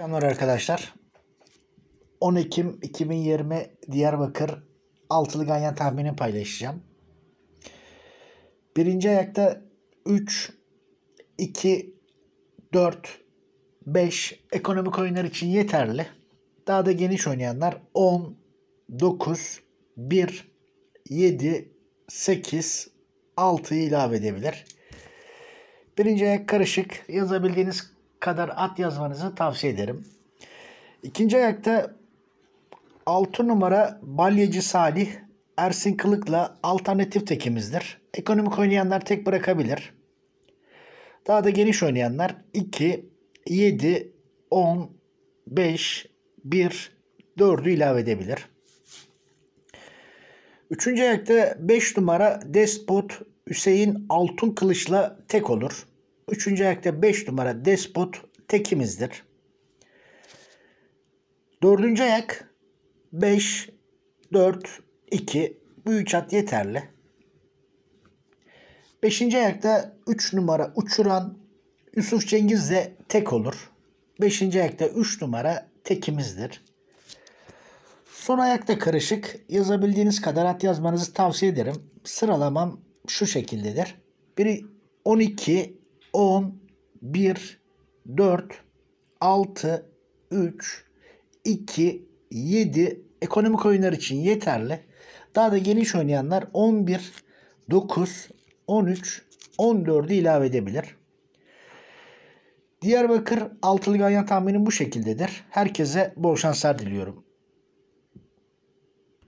Selamlar arkadaşlar. 10 Ekim 2020 Diyarbakır altılı ganyan tahmini paylaşacağım. Birinci ayakta 3, 2, 4, 5 ekonomik oyunlar için yeterli. Daha da geniş oynayanlar 10, 9, 1, 7, 8, 6'yı ilave edebilir. Birinci ayak karışık. Yazabildiğiniz kadar at yazmanızı tavsiye ederim. İkinci ayakta 6 numara Balyacı Salih Ersin Kılık'la alternatif tekimizdir. Ekonomik oynayanlar tek bırakabilir. Daha da geniş oynayanlar 2, 7, 10, 5, 1, 4'ü ilave edebilir. Üçüncü ayakta 5 numara Despot Hüseyin Altın Kılıç'la tek olur. Üçüncü ayakta 5 numara despot tekimizdir. Dördüncü ayak 5, 4, 2. Bu üç at yeterli. Beşinci ayakta 3 numara uçuran Yusuf Cengiz de tek olur. Beşinci ayakta 3 numara tekimizdir. Son ayakta karışık. Yazabildiğiniz kadar at yazmanızı tavsiye ederim. Sıralamam şu şekildedir. Biri 12, 10, 1, 4, 6, 3, 2, 7 ekonomik oyunlar için yeterli. Daha da geniş oynayanlar 11, 9, 13, 14'ü ilave edebilir. Diyarbakır altılı ganyan tahminim bu şekildedir. Herkese bol şanslar diliyorum.